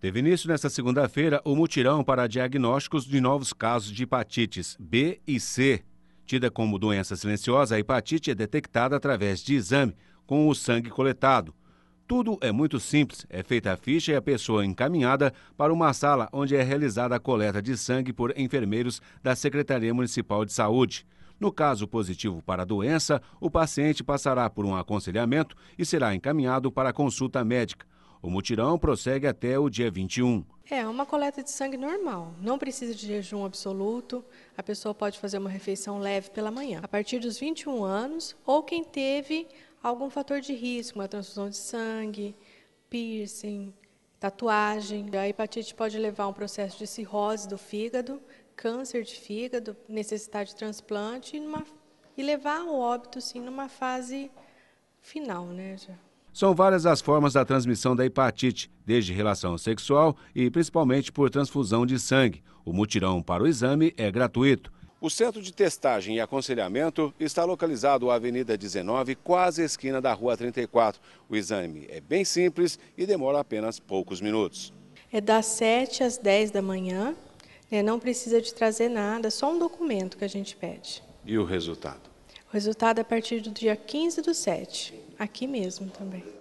Teve início nesta segunda-feira o mutirão para diagnósticos de novos casos de hepatites B e C. Tida como doença silenciosa, a hepatite é detectada através de exame com o sangue coletado. Tudo é muito simples, é feita a ficha e a pessoa encaminhada para uma sala onde é realizada a coleta de sangue por enfermeiros da Secretaria Municipal de Saúde. No caso positivo para a doença, o paciente passará por um aconselhamento e será encaminhado para consulta médica o mutirão prossegue até o dia 21. É uma coleta de sangue normal, não precisa de jejum absoluto. A pessoa pode fazer uma refeição leve pela manhã, a partir dos 21 anos, ou quem teve algum fator de risco, uma transfusão de sangue, piercing, tatuagem. A hepatite pode levar a um processo de cirrose do fígado, câncer de fígado, necessidade de transplante e, numa, e levar ao óbito, sim, numa fase final, né? Já. São várias as formas da transmissão da hepatite, desde relação sexual e principalmente por transfusão de sangue. O mutirão para o exame é gratuito. O centro de testagem e aconselhamento está localizado à Avenida 19, quase esquina da Rua 34. O exame é bem simples e demora apenas poucos minutos. É das 7 às 10 da manhã, né? não precisa de trazer nada, só um documento que a gente pede. E o resultado? O resultado é a partir do dia 15 do 7, aqui mesmo também.